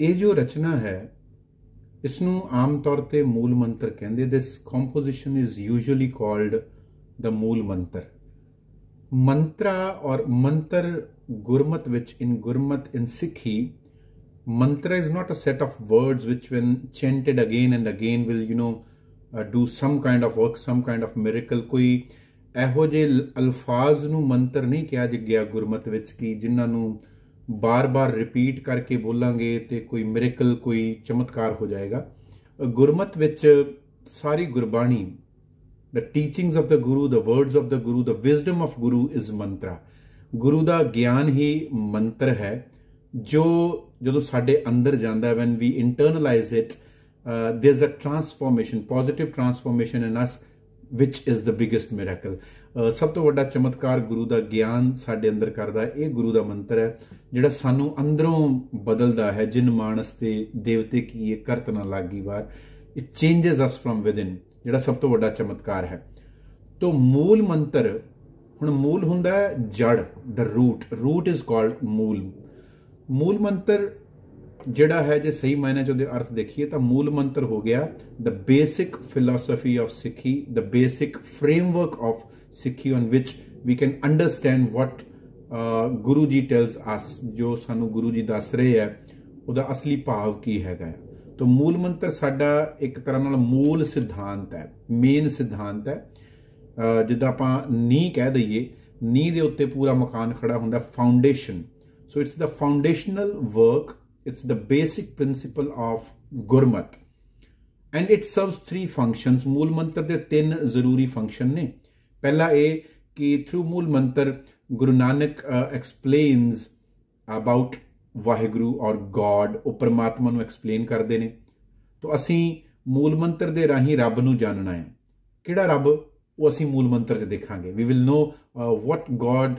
ਇਹ ਜੋ ਰਚਨਾ ਹੈ ਇਸ ਨੂੰ ਆਮ ਤੌਰ ਤੇ ਮੂਲ ਮੰਤਰ ਕਹਿੰਦੇ this composition is usually called the Mool Mantar ਮੰਤਰਾ ਔਰ ਮੰਤਰ ਗੁਰਮਤ ਵਿੱਚ ਇਨ ਗੁਰਮਤ in Sikhi mantra is not a set of words which when chanted again and again will you know do some kind of work some kind of miracle ਕੋਈ ਇਹੋ ਜਿਹੇ ਅਲਫਾਜ਼ ਨੂੰ ਮੰਤਰ ਨਹੀਂ ਕਿਹਾ ਗਿਆ ਗੁਰਮਤ ਵਿੱਚ ਕਿ ਜਿਨ੍ਹਾਂ ਨੂੰ ਬਾਰ-ਬਾਰ ਰਿਪੀਟ ਕਰਕੇ ਬੋਲਾਂਗੇ ਤੇ ਕੋਈ ਮਿਰੇਕਲ ਕੋਈ ਚਮਤਕਾਰ ਹੋ ਜਾਏਗਾ ਗੁਰਮਤ ਵਿੱਚ ਸਾਰੀ Gurbani the teachings of the guru the words of the guru the wisdom of guru is mantra guru ਦਾ ਗਿਆਨ ਹੀ ਮੰਤਰ ਹੈ ਜੋ ਜਦੋਂ ਸਾਡੇ ਅੰਦਰ ਜਾਂਦਾ ਹੈ when we internalize it uh, there's a transformation positive transformation in us which is the biggest miracle ਸਭ ਤੋਂ ਵੱਡਾ ਚਮਤਕਾਰ ਗੁਰੂ ਦਾ ਗਿਆਨ ਸਾਡੇ ਅੰਦਰ ਕਰਦਾ ਇਹ ਗੁਰੂ ਦਾ ਮੰਤਰ ਹੈ ਜਿਹੜਾ ਸਾਨੂੰ ਅੰਦਰੋਂ ਬਦਲਦਾ ਹੈ ਜਿਨ ਮਾਨਸ ਤੇ ਦੇਵਤੇ ਕੀ ਇਹ ਕਰਤ ਨਾ ਲਾਗੀ ਵਾਰ it changes us from within ਜਿਹੜਾ ਸਭ ਤੋਂ ਵੱਡਾ ਚਮਤਕਾਰ ਹੈ ਤੋਂ ਮੂਲ ਮੰਤਰ ਹੁਣ ਮੂਲ ਹੁੰਦਾ ਹੈ ਜੜ the root root is called mool Mool ਮੰਤਰ ਜਿਹੜਾ ਹੈ ਜੇ ਸਹੀ ਮਾਇਨੇ ਚ ਉਹਦੇ ਅਰਥ ਦੇਖੀਏ ਤਾਂ ਮੂਲ ਮੰਤਰ ਹੋ ਗਿਆ ਦ basic philosophy of Sikhi the basic framework of Sikhi on which we can understand what Guru ji tells ਅਸ ਜੋ ਸਾਨੂੰ ਗੁਰੂ ਜੀ ਦੱਸ ਰਹੇ ਹੈ ਉਹਦਾ ਅਸਲੀ ਭਾਵ ਕੀ ਹੈਗਾ ਹੈ ਤਾਂ ਮੂਲ ਮੰਤਰ ਸਾਡਾ ਇੱਕ ਤਰ੍ਹਾਂ ਨਾਲ ਮੂਲ ਸਿਧਾਂਤ ਹੈ ਮੇਨ ਸਿਧਾਂਤ ਹੈ ਜਿੱਦਾਂ ਆਪਾਂ ਨੀ ਕਹਿ ਦਈਏ ਨੀ ਦੇ ਉੱਤੇ ਪੂਰਾ ਮਕਾਨ ਖੜਾ ਹੁੰਦਾ foundation so it's the foundational work it's the basic principle of Gurmat and it serves three functions Mool Mantar ਦੇ ਤਿੰਨ ਜ਼ਰੂਰੀ ਫੰਕਸ਼ਨ ਨੇ ਪਹਿਲਾ ਇਹ ਕਿ through Mool Mantar Guru Nanak explains about Waheguru or God ਉਹ ਪਰਮਾਤਮਾ ਨੂੰ ਐਕਸਪਲੇਨ ਕਰਦੇ ਨੇ ਤੋਂ ਅਸੀਂ ਮੂਲ ਮੰਤਰ ਦੇ ਰਾਹੀਂ ਰੱਬ ਨੂੰ ਜਾਣਨਾ ਹੈ ਕਿਹੜਾ ਰੱਬ ਉਹ ਅਸੀਂ ਮੂਲ ਮੰਤਰ 'ਚ ਦੇਖਾਂਗੇ we will know what God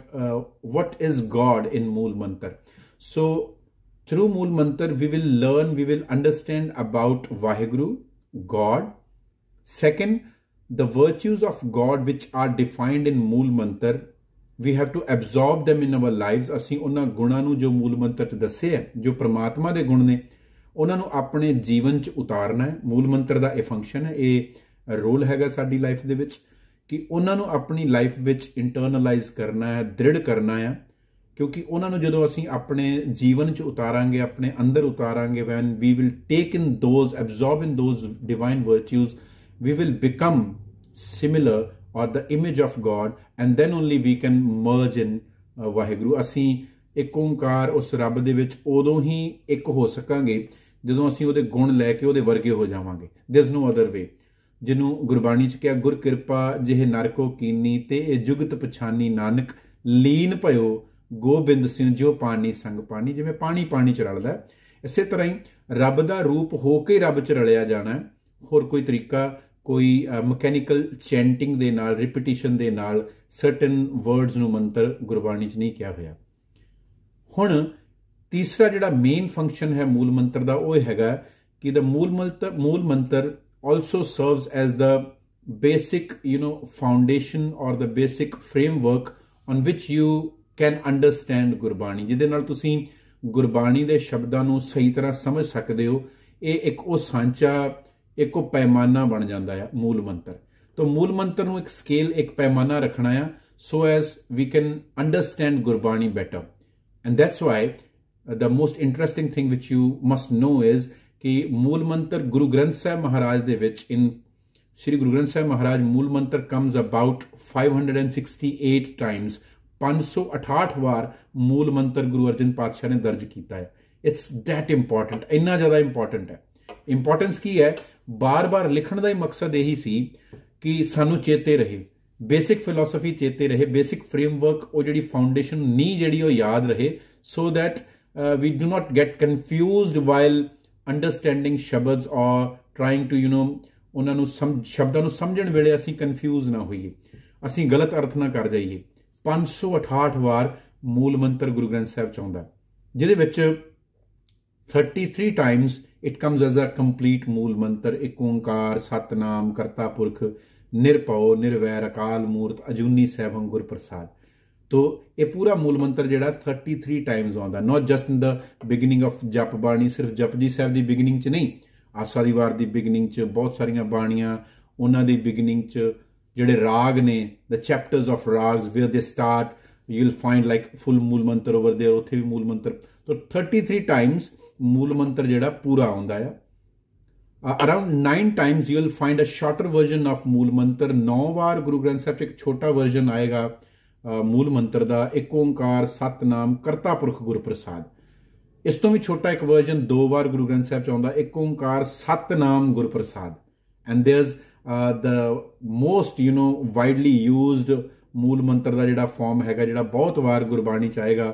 what is God in Mool Mantar so through Mool Mantar we will learn we will understand about Waheguru God second the virtues of God which are defined in Mool Mantar we have to absorb them in our lives ਅਸੀਂ ਉਹਨਾਂ ਗੁਣਾਂ ਨੂੰ ਜੋ ਮੂਲ ਮੰਤਰ ਚ ਦੱਸੇ ਹੈ ਜੋ ਪ੍ਰਮਾਤਮਾ ਦੇ ਗੁਣ ਨੇ ਉਹਨਾਂ ਨੂੰ ਆਪਣੇ ਜੀਵਨ ਚ ਉਤਾਰਨਾ ਹੈ ਮੂਲ ਮੰਤਰ ਦਾ ਇਹ ਫੰਕਸ਼ਨ ਹੈ ਇਹ ਰੋਲ ਹੈਗਾ ਸਾਡੀ ਲਾਈਫ ਦੇ ਵਿੱਚ ਕਿ ਉਹਨਾਂ ਨੂੰ ਆਪਣੀ ਲਾਈਫ ਵਿੱਚ ਇੰਟਰਨਲਾਈਜ਼ ਕਰਨਾ ਹੈ ਦ੍ਰਿੜ ਕਰਨਾ ਹੈ ਕਿਉਂਕਿ ਉਹਨਾਂ ਨੂੰ ਜਦੋਂ ਅਸੀਂ ਆਪਣੇ ਜੀਵਨ ਚ ਉਤਾਰਾਂਗੇ ਆਪਣੇ ਅੰਦਰ ਉਤਾਰਾਂਗੇ when we will take in those absorb in those divine virtues we will become similar or the image of God and then only we can merge in uh, Waheguru ਅਸੀਂ ਇੱਕ ਓੰਕਾਰ ਉਸ ਰੱਬ ਦੇ ਵਿੱਚ ਉਦੋਂ ਹੀ ਇੱਕ ਹੋ ਸਕਾਂਗੇ ਜਦੋਂ ਅਸੀਂ ਉਹਦੇ ਗੁਣ ਲੈ ਕੇ ਉਹਦੇ ਵਰਗੇ ਹੋ ਜਾਵਾਂਗੇ there is no other way ਜਿਹਨੂੰ ਗੁਰਬਾਣੀ ਚ ਕਿਹਾ ਗੁਰ ਕਿਰਪਾ ਜਿਹ ਨਰਕੋ ਕੀਨੀ ਤੇ ਇਹ ਜੁਗਤ ਪਛਾਨੀ ਨਾਨਕ ਲੀਨ ਭਇਓ ਗੋਬਿੰਦ ਸਿੰਘ ਜੋ ਪਾਣੀ ਸੰਗ ਪਾਣੀ ਜਿਵੇਂ ਪਾਣੀ ਪਾਣੀ ਚ ਰਲਦਾ ਇਸੇ ਤਰ੍ਹਾਂ ਹੀ ਰੱਬ ਦਾ ਰੂਪ ਹੋ ਕੇ ਰੱਬ ਚ ਰਲਿਆ ਜਾਣਾ ਹੋਰ ਕੋਈ ਤਰੀਕਾ ਕੋਈ ਮਕੈਨੀਕਲ ਚੈਂਟਿੰਗ ਦੇ ਨਾਲ ਰਿਪੀਟੀਸ਼ਨ ਦੇ ਨਾਲ ਸਰਟਨ ਵਰਡਸ ਨੂੰ ਮੰਤਰ ਗੁਰਬਾਣੀ 'ਚ ਨਹੀਂ ਕਿਹਾ ਹੋਇਆ ਹੁਣ ਤੀਸਰਾ ਜਿਹੜਾ ਮੇਨ ਫੰਕਸ਼ਨ ਹੈ ਮੂਲ ਮੰਤਰ ਦਾ ਉਹ ਹੈਗਾ ਕਿ ਦਾ ਮੂਲ Mantar Mool Mantar also serves as the basic you know foundation or the basic framework on which you can understand Gurbani ਜਿਹਦੇ ਨਾਲ ਤੁਸੀਂ ਗੁਰਬਾਣੀ ਦੇ ਸ਼ਬਦਾਂ ਨੂੰ ਸਹੀ ਤਰ੍ਹਾਂ ਸਮਝ ਸਕਦੇ ਹੋ ਇਹ ਇੱਕ ਉਹ ਸਾਂਚਾ ਇੱਕੋ ਪੈਮਾਨਾ ਬਣ ਜਾਂਦਾ ਹੈ ਮੂਲ ਮੰਤਰ ਤੋਂ ਮੂਲ ਮੰਤਰ ਨੂੰ ਇੱਕ ਸਕੇਲ ਇੱਕ ਪੈਮਾਨਾ ਰੱਖਣਾ ਆ so as we can understand Gurbani better and that's why the most interesting thing which you must know is ਕਿ ਮੂਲ ਮੰਤਰ ਗੁਰੂ ਗ੍ਰੰਥ ਸਾਹਿਬ ਮਹਾਰਾਜ ਦੇ ਵਿੱਚ ਇਨ ਸ੍ਰੀ ਗੁਰੂ ਗ੍ਰੰਥ ਸਾਹਿਬ ਮਹਾਰਾਜ ਮੂਲ ਮੰਤਰ ਕਮਸ ਅਬਾਊਟ 568 ਟਾਈਮਸ 568 ਵਾਰ ਮੂਲ ਮੰਤਰ ਗੁਰੂ ਅਰਜਨ ਪਾਤਸ਼ਾਹ ਨੇ ਦਰਜ ਕੀਤਾ ਹੈ ਇਟਸ ਥੈਟ ਇੰਪੋਰਟੈਂਟ ਇੰਨਾ ਜ਼ਿਆਦਾ ਇੰਪੋਰਟੈਂਟ ਹੈ ਇੰਪੋਰਟੈਂਸ ਕੀ ਹੈ ਬਾਰ-ਬਾਰ ਲਿਖਣ ਦਾ ਹੀ ਮਕਸਦ ਇਹੀ ਸੀ ਕਿ ਸਾਨੂੰ ਚੇਤੇ ਰਹੇ ਬੇਸਿਕ ਫਿਲਾਸਫੀ ਚੇਤੇ ਰਹੇ ਬੇਸਿਕ ਫਰੇਮਵਰਕ ਉਹ ਜਿਹੜੀ ਫਾਊਂਡੇਸ਼ਨ ਨੀ ਜਿਹੜੀ ਉਹ ਯਾਦ ਰਹੇ so that we do not get confused while understanding shabads or trying to you know ਉਹਨਾਂ ਨੂੰ ਸ਼ਬਦਾਂ ਨੂੰ ਸਮਝਣ ਵੇਲੇ ਅਸੀਂ ਕਨਫਿਊਜ਼ ਨਾ ਹੋਈਏ ਅਸੀਂ ਗਲਤ ਅਰਥ ਨਾ ਕਰ ਜਾਈਏ 568 ਵਾਰ ਮੂਲ ਮੰਤਰ ਗੁਰੂ ਗ੍ਰੰਥ ਸਾਹਿਬ ਚ ਆਉਂਦਾ ਜਿਹਦੇ ਵਿੱਚ 33 times it comes as a complete Mool Mantar ਇੱਕ ਓੰਕਾਰ ਸਤਨਾਮ ਕਰਤਾ ਪੁਰਖ ਨਿਰਭਉ ਨਿਰਵੈਰ ਅਕਾਲ ਮੂਰਤ ਅਜੂਨੀ ਸੈਭੰ ਗੁਰ ਪ੍ਰਸਾਦ ਤੋ ਇਹ ਪੂਰਾ ਮੂਲ ਮੰਤਰ ਜਿਹੜਾ 33 ਟਾਈਮਸ ਆਉਂਦਾ not just in the beginning of Jap Bani ਸਿਰਫ ਜਪਜੀ ਸਾਹਿਬ ਦੀ ਬਿਗਨਿੰਗ ਚ ਨਹੀਂ ਆਸਾ ਦੀ ਵਾਰ ਦੀ ਬਿਗਨਿੰਗ ਚ ਬਹੁਤ ਸਾਰੀਆਂ ਬਾਣੀਆਂ ਉਹਨਾਂ ਦੀ ਬਿਗਨਿੰਗ ਚ ਜਿਹੜੇ ਰਾਗ ਨੇ the chapters of raags where they start you will find like full Mool Mantar over there ਉੱਥੇ ਵੀ Mool Mantar so 33 times Mool Mantar ਜਿਹੜਾ ਪੂਰਾ ਆਉਂਦਾ ਆ Uh, around 9 times you will find a shorter version of ਮੂਲ ਮੰਤਰ 9 ਵਾਰ ਗੁਰੂ ਗ੍ਰੰਥ ਸਾਹਿਬ 'ਚ ਇੱਕ ਛੋਟਾ ਵਰਜ਼ਨ ਆਏਗਾ ਮੂਲ uh, ਮੰਤਰ ਦਾ ਇੱਕ ਓੰਕਾਰ ਸਤਨਾਮ ਕਰਤਾ ਪੁਰਖ ਗੁਰ ਪ੍ਰਸਾਦ ਇਸ ਤੋਂ ਵੀ ਛੋਟਾ ਇੱਕ ਵਰਜ਼ਨ ਦੋ ਵਾਰ ਗੁਰੂ ਗ੍ਰੰਥ ਸਾਹਿਬ 'ਚ ਆਉਂਦਾ ਇੱਕ Onkar Satnam Gur Prasad and there's the most you know widely used Mool Mantar ਦਾ ਜਿਹੜਾ ਫਾਰਮ ਹੈਗਾ ਜਿਹੜਾ ਬਹੁਤ ਵਾਰ ਗੁਰਬਾਣੀ ਚ ਆਏਗਾ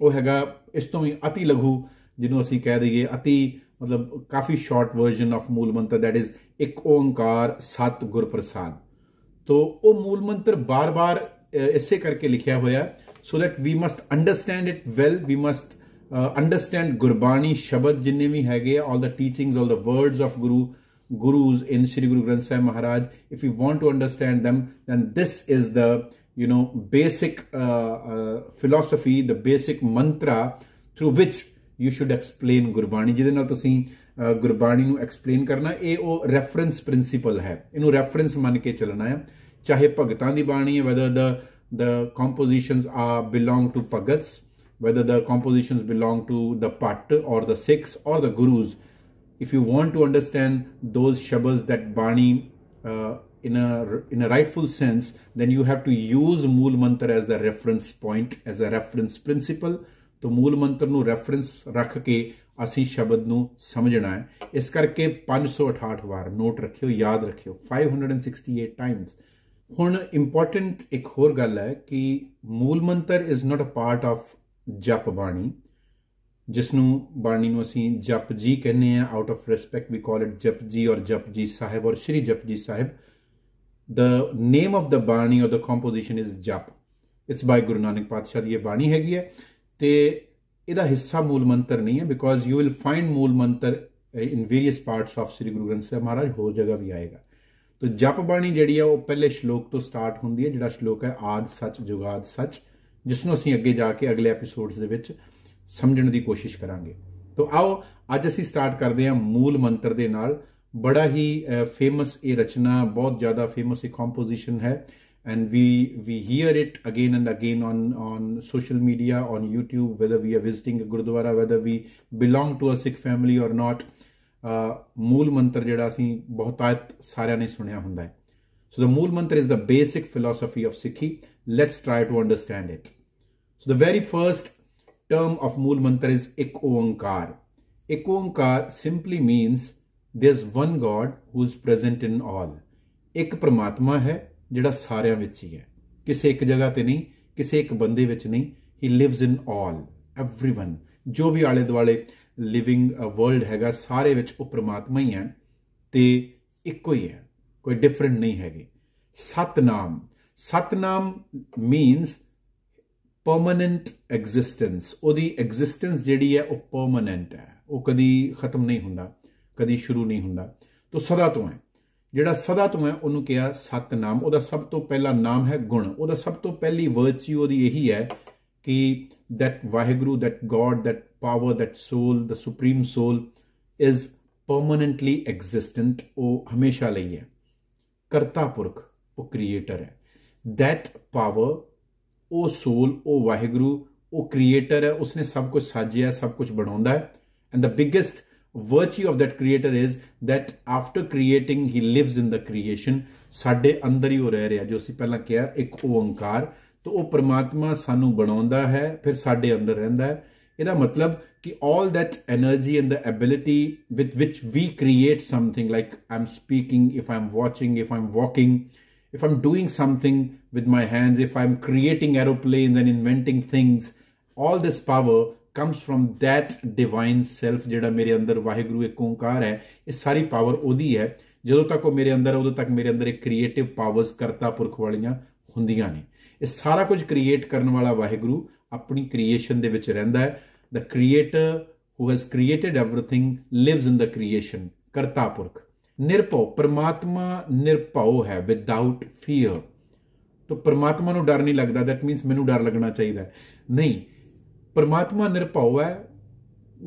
ਉਹ ਹੈਗਾ ਇਸ ਤੋਂ ਵੀ অতি ਲਘੂ ਜਿਹਨੂੰ ਅਸੀਂ ਕਹਿ ਦਈਏ অতি ਮਤਲਬ ਕਾਫੀ ਸ਼ਾਰਟ ਵਰਜ਼ਨ ਆਫ ਮੂਲ ਮੰਤਰ ਥੈਟ ਇਜ਼ ਇੱਕ ਓੰਕਾਰ ਸਤ ਗੁਰ ਪ੍ਰਸਾਦ ਤੋਂ ਉਹ ਮੂਲ ਮੰਤਰ ਬਾਰ-ਬਾਰ ਇਸੇ ਕਰਕੇ ਲਿਖਿਆ ਹੋਇਆ so that we must understand it well we must understand Gurbani ਸ਼ਬਦ ਜਿੰਨੇ ਵੀ ਹੈਗੇ ਆ all the teachings all the words of Guru gurus in Sri Guru Granth Sahib Maharaj, if we want to understand them, then this is the you know basic uh, uh, philosophy, the basic mantra through which you should explain Gurbani ਜਿਹਦੇ ਨਾਲ ਤੁਸੀਂ ਗੁਰਬਾਣੀ ਨੂੰ explain ਕਰਨਾ ਇਹ ਉਹ reference principal ਹੈ ਇਹਨੂੰ reference ਮੰਨ ਕੇ ਚੱਲਣਾ ਹੈ ਚਾਹੇ ਭਗਤਾਂ ਦੀ ਬਾਣੀ ਹੈ whether the the compositions are belong to pagats. whether the compositions belong to the pat or the sikhs or the gurus if you want to understand those shabbas that Bani uh, in a in a rightful sense, then you have to use Mool Mantra as the reference point, as a reference principle. to mool mantra nu reference rakh ke ਅਸੀਂ ਸ਼ਬਦ ਨੂੰ ਸਮਝਣਾ ਹੈ ਇਸ ਕਰਕੇ 568 ਵਾਰ note ਰੱਖਿਓ ਯਾਦ ਰੱਖਿਓ 568 ਟਾਈਮਸ ਹੁਣ ਇੰਪੋਰਟੈਂਟ ਇੱਕ ਹੋਰ ਗੱਲ ਹੈ ਕਿ Mool Mantar is not a part of Jap Bani ਜਿਸ ਨੂੰ ਬਾਣੀ ਨੂੰ ਅਸੀਂ ਜਪ ਜੀ ਕਹਿੰਦੇ ਆ out of respect we call it Jap ji ਔਰ ਜਪ ਜੀ ਸਾਹਿਬ ਔਰ ਸ਼੍ਰੀ ਜਪ ਜੀ ਸਾਹਿਬ ਦ name of the bani or the composition is Jap it's by Guru Nanak Patshah ਦੀ ਇਹ ਬਾਣੀ ਹੈਗੀ ਹੈ ਤੇ ਇਹਦਾ ਹਿੱਸਾ ਮੂਲ ਮੰਤਰ ਨਹੀਂ ਹੈ because you will find Mool Mantar in various parts of Sri Guru Granth Sahib Maharaj ਹੋਰ ਜਗ੍ਹਾ ਵੀ ਆਏਗਾ ਤੋ ਜਪ ਬਾਣੀ ਜਿਹੜੀ ਆ ਉਹ ਪਹਿਲੇ ਸ਼ਲੋਕ ਤੋਂ ਸਟਾਰਟ ਹੁੰਦੀ ਹੈ ਜਿਹੜਾ ਸ਼ਲੋਕ ਹੈ ਆਦ ਸੱਚ ਜੁਗਾਦ ਸੱਚ ਜਿਸ ਨੂੰ ਅਸੀਂ ਅੱਗੇ ਜਾ ਕੇ ਅਗਲੇ ਐਪੀਸੋਡਸ ਦੇ ਵਿੱਚ ਸਮਝਣ ਦੀ ਕੋਸ਼ਿਸ਼ ਕਰਾਂਗੇ ਤਾਂ ਆਓ ਅੱਜ ਅਸੀਂ ਸਟਾਰਟ ਕਰਦੇ ਹਾਂ ਮੂਲ ਮੰਤਰ ਦੇ ਨਾਲ ਬੜਾ ਹੀ ਫੇਮਸ ਇਹ ਰਚਨਾ ਬਹੁਤ ਜ਼ਿਆਦਾ ਫੇਮਸ ਇਹ ਕੰਪੋਜੀਸ਼ਨ ਹੈ and we we hear it again and again on on social media on youtube whether we are visiting a gurdwara whether we belong to a sikh family or not uh, ਮੂਲ ਮੰਤਰ ਜਿਹੜਾ ਅਸੀਂ ਬਹੁਤਾਇਤ ਸਾਰਿਆਂ ਨੇ ਸੁਣਿਆ ਹੁੰਦਾ ਹੈ ਸੋ the Mool Mantar is the basic philosophy of Sikhi let's try to understand it so the very first term of Mool Mantra is Ek Oankar. Ek Oankar simply means there's one God who is present in all. ਇੱਕ ਪ੍ਰਮਾਤਮਾ ਹੈ ਜਿਹੜਾ ਸਾਰਿਆਂ ਵਿੱਚ ਹੀ ਹੈ ਕਿਸੇ ਇੱਕ ਜਗ੍ਹਾ ਤੇ ਨਹੀਂ ਕਿਸੇ ਇੱਕ ਬੰਦੇ ਵਿੱਚ ਨਹੀਂ ਹੀ ਲਿਵਸ ਇਨ ਆਲ एवरीवन ਜੋ ਵੀ ਆਲੇ ਦੁਆਲੇ ਲਿਵਿੰਗ ਵਰਲਡ ਹੈਗਾ ਸਾਰੇ ਵਿੱਚ ਉਹ ਪ੍ਰਮਾਤਮਾ ਹੀ ਹੈ ਤੇ ਇੱਕੋ ਹੀ ਹੈ ਕੋਈ ਡਿਫਰੈਂਟ ਨਹੀਂ ਹੈਗੇ Satnam Satnam means permanent existence ਉਹਦੀ ਐਗਜ਼ਿਸਟੈਂਸ ਜਿਹੜੀ ਹੈ ਉਹ ਪਰਮਨੈਂਟ ਹੈ ਉਹ ਕਦੀ ਖਤਮ ਨਹੀਂ ਹੁੰਦਾ ਕਦੀ ਸ਼ੁਰੂ ਨਹੀਂ ਹੁੰਦਾ ਤੋਂ ਸਦਾ ਤੋਂ ਹੈ ਜਿਹੜਾ ਸਦਾ ਤੋਂ ਹੈ ਉਹਨੂੰ ਕਿਹਾ ਸਤਨਾਮ ਉਹਦਾ ਸਭ ਤੋਂ ਪਹਿਲਾ ਨਾਮ ਹੈ ਗੁਣ ਉਹਦਾ ਸਭ ਤੋਂ ਪਹਿਲੀ ਵਰਚੂ ਉਹਦੀ ਇਹੀ ਹੈ ਕਿ that vaheguru that god that power that soul the supreme soul is permanently existent ਉਹ ਹਮੇਸ਼ਾ ਲਈ ਹੈ ਕਰਤਾ ਪੁਰਖ ਉਹ ਕ੍ਰੀਏਟਰ ਹੈ that power ਉਹ ਸੋਲ ਉਹ ਵਾਹਿਗੁਰੂ ਉਹ ਕ੍ਰੀਏਟਰ ਹੈ ਉਸਨੇ ਸਭ ਕੁਝ ਸਾਜਿਆ ਸਭ ਕੁਝ ਬਣਾਉਂਦਾ ਹੈ and the biggest virtue of that creator is that after creating he lives in the creation ਸਾਡੇ ਅੰਦਰ ਹੀ ਉਹ ਰਹਿ ਰਿਹਾ ਜੋ ਅਸੀਂ ਪਹਿਲਾਂ ਕਿਹਾ ਇੱਕ ਓੰਕਾਰ ਤੋਂ ਉਹ ਪ੍ਰਮਾਤਮਾ ਸਾਨੂੰ ਬਣਾਉਂਦਾ ਹੈ ਫਿਰ ਸਾਡੇ ਅੰਦਰ ਰਹਿੰਦਾ ਹੈ ਇਹਦਾ ਮਤਲਬ ਕਿ 올 that energy and the ability with which we create something like I'm speaking if I'm watching if I'm walking if I'm doing something with my hands, if I'm creating aeroplanes and inventing things, all this power comes from that divine self ਜਿਹੜਾ mere andar vaheguru ek Onkar hai eh sari power odi hai jadon tak oh mere andar odon tak mere andar ek creative powers karta purkh waliyan hundiyan ne eh sara ਕੁਝ create karn wala vaheguru apni creation de vich ਰਹਿੰਦਾ hai the creator who has created everything lives in the creation karta purkh ਨਿਰਭਉ ਪਰਮਾਤਮਾ ਨਿਰਭਉ ਹੈ without fear ਤਾਂ ਪਰਮਾਤਮਾ ਨੂੰ ਡਰ ਨਹੀਂ ਲੱਗਦਾ ਦੈਟ ਮੀਨਸ ਮੈਨੂੰ ਡਰ ਲੱਗਣਾ ਚਾਹੀਦਾ ਨਹੀਂ ਪਰਮਾਤਮਾ ਨਿਰਭਉ ਹੈ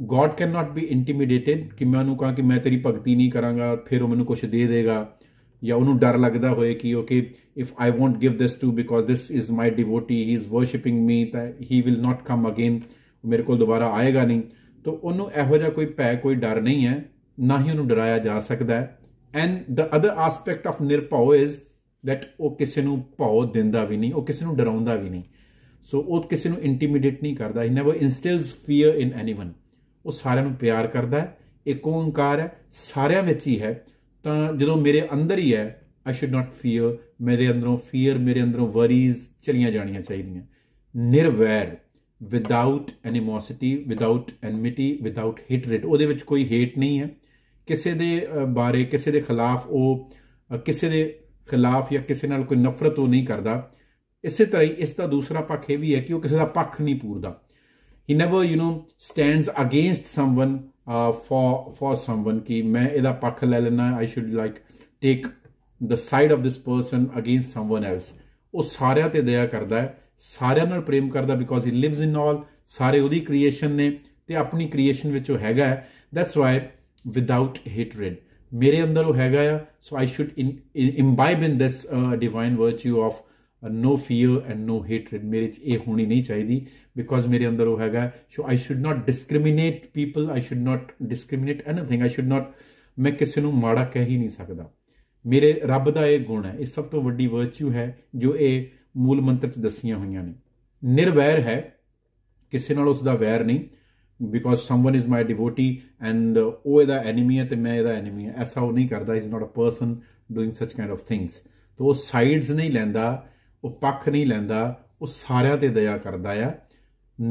God can not be intimidated ਕਿ ਮੈਂ ਉਹਨੂੰ ਕਹਾਂ ਕਿ ਮੈਂ ਤੇਰੀ ਭਗਤੀ ਨਹੀਂ ਕਰਾਂਗਾ ਫਿਰ ਉਹ ਮੈਨੂੰ ਕੁਝ ਦੇ ਦੇਗਾ ਜਾਂ ਉਹਨੂੰ ਡਰ ਲੱਗਦਾ ਹੋਏ ਕਿ okay if I won't give this to because this is my devotee he is worshipping me ਤਾਂ he will not come again ਮੇਰੇ ਕੋਲ ਦੁਬਾਰਾ ਆਏਗਾ ਨਹੀਂ ਤਾਂ ਉਹਨੂੰ ਇਹੋ ਜਿਹਾ ਕੋਈ ਭੈ ਕੋਈ ਡਰ ਨਹੀਂ ਹੈ ਨਾ ਹੀ ਉਹਨੂੰ ਡਰਾਇਆ ਜਾ ਸਕਦਾ ਹੈ and the other aspect of Nirbhau is that ਉਹ ਕਿਸੇ ਨੂੰ ਭਉ ਦਿੰਦਾ ਵੀ ਨਹੀਂ ਉਹ ਕਿਸੇ ਨੂੰ ਡਰਾਉਂਦਾ ਵੀ ਨਹੀਂ ਸੋ ਉਹ ਕਿਸੇ ਨੂੰ ਇੰਟੀਮੀਡੇਟ ਨਹੀਂ ਕਰਦਾ he never instils fear in anyone ਉਹ ਸਾਰਿਆਂ ਨੂੰ ਪਿਆਰ ਕਰਦਾ ਹੈ ਇੱਕ ਓੰਕਾਰ ਹੈ ਸਾਰਿਆਂ ਵਿੱਚ ਹੀ ਹੈ ਤਾਂ ਜਦੋਂ ਮੇਰੇ ਅੰਦਰ ਹੀ ਹੈ ਆਈ ਸ਼ੁੱਡ ਨਾਟ ਫੀਅਰ ਮੇਰੇ ਅੰਦਰੋਂ ਫੀਅਰ ਮੇਰੇ ਅੰਦਰੋਂ ਵਰੀਜ਼ ਚਲੀਆਂ ਜਾਣੀਆਂ ਚਾਹੀਦੀਆਂ ਨਿਰਵੈਰ without animosity without enmity without hatred ਉਹਦੇ ਵਿੱਚ ਕੋਈ ਹੇਟ ਨਹੀਂ ਹੈ ਕਿਸੇ ਦੇ ਬਾਰੇ ਕਿਸੇ ਦੇ ਖਿਲਾਫ ਉਹ ਕਿਸੇ ਦੇ ਖਿਲਾਫ ਜਾਂ ਕਿਸੇ ਨਾਲ ਕੋਈ ਨਫ਼ਰਤ ਉਹ ਨਹੀਂ ਕਰਦਾ ਇਸੇ ਤਰ੍ਹਾਂ ਹੀ ਇਸ ਦਾ ਦੂਸਰਾ ਪੱਖ ਇਹ ਵੀ ਹੈ ਕਿ ਉਹ ਕਿਸੇ ਦਾ ਪੱਖ ਨਹੀਂ ਪੂਰਦਾ ਹੀ never you know stands against someone for for someone ਕਿ ਮੈਂ ਇਹਦਾ ਪੱਖ ਲੈ ਲੈਣਾ I should like take the side of this person against someone else ਉਹ ਸਾਰਿਆਂ ਤੇ ਦਇਆ ਕਰਦਾ ਹੈ ਸਾਰਿਆਂ ਨਾਲ ਪ੍ਰੇਮ ਕਰਦਾ ਬਿਕੋਜ਼ ਹੀ ਲਿਵਸ ਇਨ ਆਲ ਸਾਰੇ ਉਹਦੀ ਕ੍ਰੀਏਸ਼ਨ ਨੇ ਤੇ ਆਪਣੀ ਕ੍ਰੀਏਸ਼ਨ ਵਿੱਚ ਉਹ ਹੈਗਾ ਦੈਟਸ ਵਾਈ without hatred ਮੇਰੇ ਅੰਦਰ ਉਹ ਹੈਗਾ ਆ so I should imbibe in this divine virtue of no fear and no hatred ਮੇਰੇ ਚ ਇਹ ਹੋਣੀ ਨਹੀਂ ਚਾਹੀਦੀ ਬਿਕੋਜ਼ ਮੇਰੇ ਅੰਦਰ ਉਹ ਹੈਗਾ so I should not discriminate people I should not discriminate anything I should not ਮੈਂ ਕਿਸੇ ਨੂੰ ਮਾੜਾ ਕਹਿ ਹੀ ਨਹੀਂ ਸਕਦਾ ਮੇਰੇ ਰੱਬ ਦਾ ਇਹ ਗੁਣ ਹੈ ਇਹ ਸਭ ਤੋਂ ਵੱਡੀ ਵਰਚੂ ਹੈ ਜੋ ਇਹ ਮੂਲ ਮੰਤਰ ਚ ਦੱਸੀਆਂ ਹੋਈਆਂ ਨੇ ਨਿਰਵੈਰ ਹੈ ਕਿਸੇ ਨਾਲ ਉਸ ਦਾ ਵੈਰ ਨਹੀਂ because someone is my devotee and ਉਹ ਇਹਦਾ ਐਨਮੀ ਹੈ ਤੇ ਮੈਂ ਇਹਦਾ ਐਨਮੀ ਹਾਂ ਐਸਾ ਉਹ ਨਹੀਂ ਕਰਦਾ is not a person doing such kind of things ਤੋ ਉਹ ਸਾਈਡਸ ਨਹੀਂ ਲੈਂਦਾ ਉਹ ਪੱਖ ਨਹੀਂ ਲੈਂਦਾ ਉਹ ਸਾਰਿਆਂ ਤੇ ਦਇਆ ਕਰਦਾ ਆ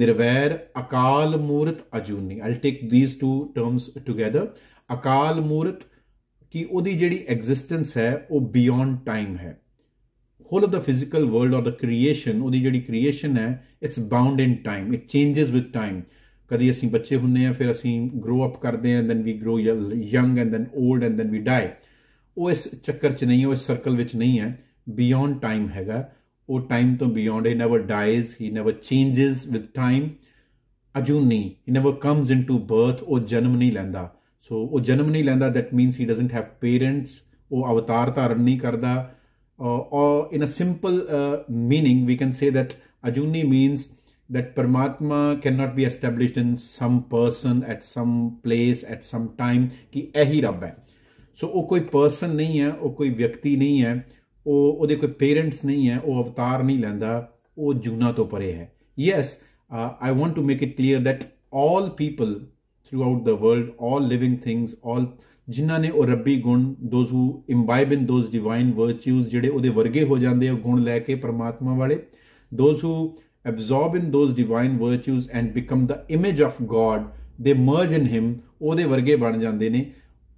ਨਿਰਵੈਰ ਅਕਾਲ ਮੂਰਤ ਅਜੂਨੀ I take these two terms together ਅਕਾਲ ਮੂਰਤ ਕਿ ਉਹਦੀ ਜਿਹੜੀ ਐਗਜ਼ਿਸਟੈਂਸ ਹੈ ਉਹ ਬਿਯੋਂਡ ਟਾਈਮ ਹੈ whole of the physical world or the creation ਉਹਦੀ ਜਿਹੜੀ ਕ੍ਰੀਏਸ਼ਨ ਹੈ it's bound in time it changes with time ਕਦੀ ਅਸੀਂ ਬੱਚੇ ਹੁੰਨੇ ਆ ਫਿਰ ਅਸੀਂ ਗਰੋ ਅਪ ਕਰਦੇ ਆ then we grow young and then old and then we die ਉਹ ਇਸ ਚੱਕਰ 'ਚ ਨਹੀਂ ਉਹ ਇਸ ਸਰਕਲ ਵਿੱਚ ਨਹੀਂ ਹੈ ਬਿਯੋਂਡ ਟਾਈਮ ਹੈਗਾ ਉਹ ਟਾਈਮ ਤੋਂ beyond he never dies he never changes with time ਅਜੂਨੀ he never comes into birth ਉਹ ਜਨਮ ਨਹੀਂ ਲੈਂਦਾ ਸੋ ਉਹ ਜਨਮ ਨਹੀਂ ਲੈਂਦਾ that means he doesn't have parents ਉਹ ਅਵਤਾਰ ਧਾਰਨ ਨਹੀਂ ਕਰਦਾ or in a simple meaning we can say that ਅਜੂਨੀ means that Paramatma cannot be established in some person at some place at some time ਕਿ ਇਹੀ ਰੱਬ ਹੈ ਸੋ ਉਹ ਕੋਈ ਪਰਸਨ ਨਹੀਂ ਹੈ ਉਹ ਕੋਈ ਵਿਅਕਤੀ ਨਹੀਂ ਹੈ ਉਹ ਉਹਦੇ ਕੋਈ ਪੇਰੈਂਟਸ ਨਹੀਂ ਹੈ ਉਹ ਅਵਤਾਰ ਨਹੀਂ ਲੈਂਦਾ ਉਹ ਜੁਨਾ ਤੋਂ ਪਰੇ ਹੈ yes I want to make it clear that all people through the world all living things all ਜਿਨ੍ਹਾਂ ਨੇ ਉਹ ਰੱਬੀ ਗੁਣ those who imbibe in those divine virtues ਜਿਹੜੇ ਉਹਦੇ ਵਰਗੇ ਹੋ ਜਾਂਦੇ ਆ ਗੁਣ ਲੈ ਕੇ ਪਰਮਾਤਮਾ ਵਾਲੇ those who absorb in those divine virtues and become the image of God they merge in him ਉਹਦੇ ਵਰਗੇ ਬਣ ਜਾਂਦੇ ਨੇ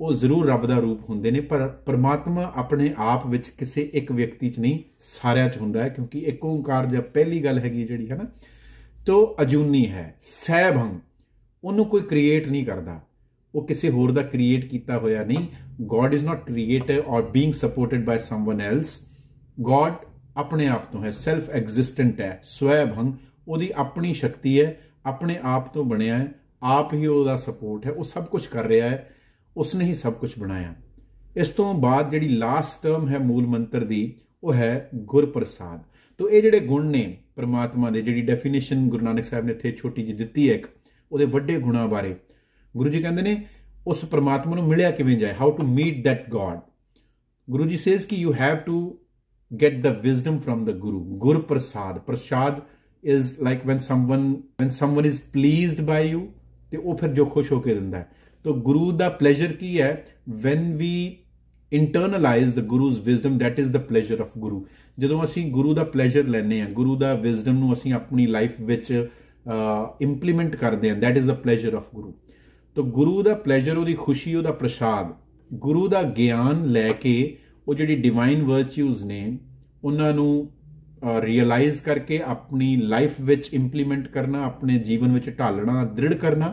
ਉਹ ਜ਼ਰੂਰ ਰੱਬ ਦਾ ਰੂਪ ਹੁੰਦੇ ਨੇ ਪਰ ਪਰਮਾਤਮਾ ਆਪਣੇ ਆਪ ਵਿੱਚ ਕਿਸੇ ਇੱਕ ਵਿਅਕਤੀ 'ਚ ਨਹੀਂ ਸਾਰਿਆਂ 'ਚ ਹੁੰਦਾ ਹੈ ਕਿਉਂਕਿ ਇੱਕ ਓੰਕਾਰ ਜਾਂ ਪਹਿਲੀ ਗੱਲ ਹੈਗੀ ਜਿਹੜੀ ਹੈ ਨਾ ਤੋ ਅਜੂਨੀ ਹੈ ਸੈਭੰ ਉਹਨੂੰ ਕੋਈ ਕ੍ਰੀਏਟ ਨਹੀਂ ਕਰਦਾ ਉਹ ਕਿਸੇ ਹੋਰ ਦਾ ਕ੍ਰੀਏਟ ਕੀਤਾ ਹੋਇਆ ਨਹੀਂ God is not creator or being supported by someone else God ਆਪਣੇ ਆਪ ਤੋਂ ਹੈ ਸੈਲਫ ਐਗਜ਼ਿਸਟੈਂਟ ਹੈ ਸਵੈ ਭੰਗ ਉਹਦੀ ਆਪਣੀ ਸ਼ਕਤੀ ਹੈ ਆਪਣੇ ਆਪ ਤੋਂ ਬਣਿਆ ਹੈ ਆਪ ਹੀ ਉਹਦਾ ਸਪੋਰਟ ਹੈ ਉਹ ਸਭ ਕੁਝ ਕਰ ਰਿਹਾ ਹੈ ਉਸਨੇ ਹੀ ਸਭ ਕੁਝ ਬਣਾਇਆ ਇਸ ਤੋਂ ਬਾਅਦ ਜਿਹੜੀ ਲਾਸਟ ਟਰਮ ਹੈ ਮੂਲ ਮੰਤਰ ਦੀ ਉਹ ਹੈ ਗੁਰਪ੍ਰਸਾਦ ਤੋਂ ਇਹ ਜਿਹੜੇ ਗੁਣ ਨੇ ਪ੍ਰਮਾਤਮਾ ਦੇ ਜਿਹੜੀ ਡੈਫੀਨੇਸ਼ਨ ਗੁਰੂ ਨਾਨਕ ਸਾਹਿਬ ਨੇ ਇੱਥੇ ਛੋਟੀ ਜਿਹੀ ਦਿੱਤੀ ਹੈ ਇੱਕ ਉਹਦੇ ਵੱਡੇ ਗੁਣਾ ਬਾਰੇ ਗੁਰੂ ਜੀ ਕਹਿੰਦੇ ਨੇ ਉਸ ਪ੍ਰਮਾਤਮਾ ਨੂੰ ਮਿਲਿਆ ਕਿਵੇਂ ਜਾਏ how to meet that God Guru ji says ਕਿ you have to get the wisdom from the guru guru prasad prasad is like when someone when someone is pleased by you te oh fir jo khush ho ke dinda to guru da pleasure ki hai when we internalize the guru's wisdom that is the pleasure of guru ਜਦੋਂ ਅਸੀਂ ਗੁਰੂ ਦਾ pleasure ਲੈਨੇ ਆ ਗੁਰੂ ਦਾ wisdom ਨੂੰ ਅਸੀਂ ਆਪਣੀ life ਵਿੱਚ implement ਕਰਦੇ ਆ that is the pleasure of guru ਤੋ ਗੁਰੂ ਦਾ ਪਲੇਜ਼ਰ ਉਹਦੀ ਖੁਸ਼ੀ ਉਹਦਾ ਪ੍ਰਸ਼ਾਦ ਗੁਰੂ ਦਾ ਗਿਆਨ ਲੈ ਕੇ ਉਹ ਜਿਹੜੀ ਡਿਵਾਈਨ ਵਰਚੂਜ਼ ਨੇ ਉਹਨਾਂ ਨੂੰ ਰੀਅਲਾਈਜ਼ ਕਰਕੇ ਆਪਣੀ ਲਾਈਫ ਵਿੱਚ ਇੰਪਲੀਮੈਂਟ ਕਰਨਾ ਆਪਣੇ ਜੀਵਨ ਵਿੱਚ ਢਾਲਣਾ ਦ੍ਰਿੜ ਕਰਨਾ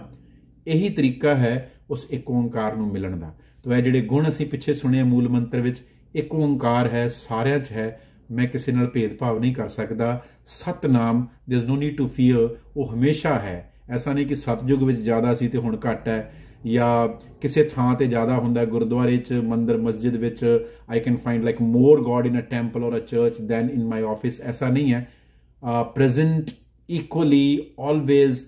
ਇਹੀ ਤਰੀਕਾ ਹੈ ਉਸ ਇੱਕ ਓੰਕਾਰ ਨੂੰ ਮਿਲਣ ਦਾ ਤਾਂ ਇਹ ਜਿਹੜੇ ਗੁਣ ਅਸੀਂ ਪਿੱਛੇ ਸੁਣੇ ਮੂਲ ਮੰਤਰ ਵਿੱਚ ਇੱਕ ਓੰਕਾਰ ਹੈ ਸਾਰਿਆਂ 'ਚ ਹੈ ਮੈਂ ਕਿਸੇ ਨਾਲ ਭੇਦਭਾਵ ਨਹੀਂ ਕਰ ਸਕਦਾ Satnam there no need to fear ਉਹ ਹਮੇਸ਼ਾ ਹੈ ਐਸਾ ਨਹੀਂ ਕਿ ਸਤਜੁਗ ਵਿੱਚ ਜ਼ਿਆਦਾ ਸੀ ਤੇ ਹੁਣ ਘਟ ਹੈ ਜਾਂ ਕਿਸੇ ਥਾਂ ਤੇ ਜ਼ਿਆਦਾ ਹੁੰਦਾ ਗੁਰਦੁਆਰੇ 'ਚ ਮੰਦਰ ਮਸਜਿਦ ਵਿੱਚ I can find like more God in a temple or a church than in my office ਐਸਾ ਨਹੀਂ ਹੈ ਪ੍ਰੈਜ਼ੈਂਟ ਇਕੁਅਲੀ ਆਲਵੇਜ਼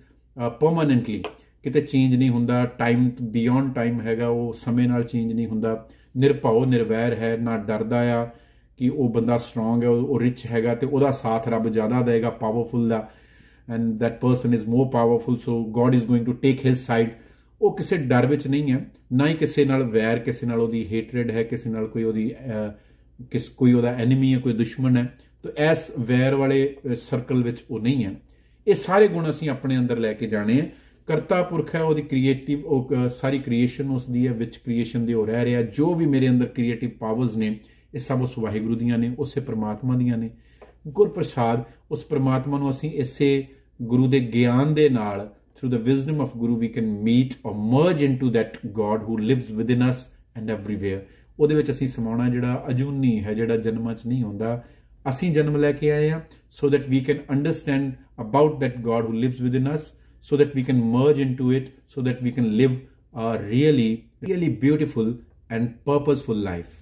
ਪਰਮਨੈਂਟਲੀ ਕਿਤੇ ਚੇਂਜ ਨਹੀਂ ਹੁੰਦਾ ਟਾਈਮ ਬਿਯੋਂਡ ਟਾਈਮ ਹੈਗਾ ਉਹ ਸਮੇਂ ਨਾਲ ਚੇਂਜ ਨਹੀਂ ਹੁੰਦਾ ਨਿਰਭਉ ਨਿਰਵੈਰ ਹੈ ਨਾ ਡਰਦਾ ਆ ਕਿ ਉਹ ਬੰਦਾ ਸਟਰੋਂਗ ਹੈ ਉਹ ਰਿਚ ਹੈਗਾ ਤੇ ਉਹਦਾ ਸਾਥ ਰੱਬ ਜ਼ਿਆਦਾ ਦੇਗਾ ਪਾਵਰਫੁਲ ਦਾ and that person is more powerful so God is going to take his side ਉਹ ਕਿਸੇ ਡਰ ਵਿੱਚ ਨਹੀਂ ਹੈ ਨਾ ਹੀ ਕਿਸੇ ਨਾਲ ਵੈਰ ਕਿਸੇ ਨਾਲ ਉਹਦੀ ਹੇਟਰਡ ਹੈ ਕਿਸੇ ਨਾਲ ਕੋਈ ਉਹਦੀ ਕਿਸ ਕੋਈ ਉਹਦਾ ਐਨਮੀ ਹੈ ਕੋਈ ਦੁਸ਼ਮਣ ਹੈ ਤਾਂ ਇਸ ਵੈਰ ਵਾਲੇ ਸਰਕਲ ਵਿੱਚ ਉਹ ਨਹੀਂ ਹੈ ਇਹ ਸਾਰੇ ਗੁਣ ਅਸੀਂ ਆਪਣੇ ਅੰਦਰ ਲੈ ਕੇ ਜਾਣੇ ਆ ਕਰਤਾ ਪੁਰਖ ਹੈ ਉਹਦੀ ਕ੍ਰੀਏਟਿਵ ਉਹ ਸਾਰੀ ਕ੍ਰੀਏਸ਼ਨ ਉਸ ਦੀ ਹੈ ਵਿੱਚ ਕ੍ਰੀਏਸ਼ਨ ਦੇ ਹੋ ਰਹਿ ਰਿਹਾ ਜੋ ਵੀ ਮੇਰੇ ਅੰਦਰ ਕ੍ਰੀਏਟਿਵ ਪਾਵਰਸ ਨੇ ਇਹ ਸਭ ਉਸ ਵਾਹਿਗੁਰੂ ਦੀਆਂ ਨੇ ਉਸੇ ਪ੍ਰਮਾਤਮਾ ਦੀਆਂ ਨੇ ਗੁਰ ਪ੍ਰਸਾਦ ਉਸ ਪ੍ਰਮਾਤਮਾ ਨੂੰ ਅਸੀਂ ਇਸੇ ਗੁਰੂ ਦੇ ਗਿਆਨ ਦੇ ਨਾਲ through the wisdom of Guru, we can meet or merge into that God who lives within us and everywhere. ode vich assi samona jehda ajuni hai jehda janma ch nahi ਹੁੰਦਾ assi janm leke aaye ha so that we can understand about that God who lives within us so that we can merge into it so that we can live a really really beautiful and purposeful life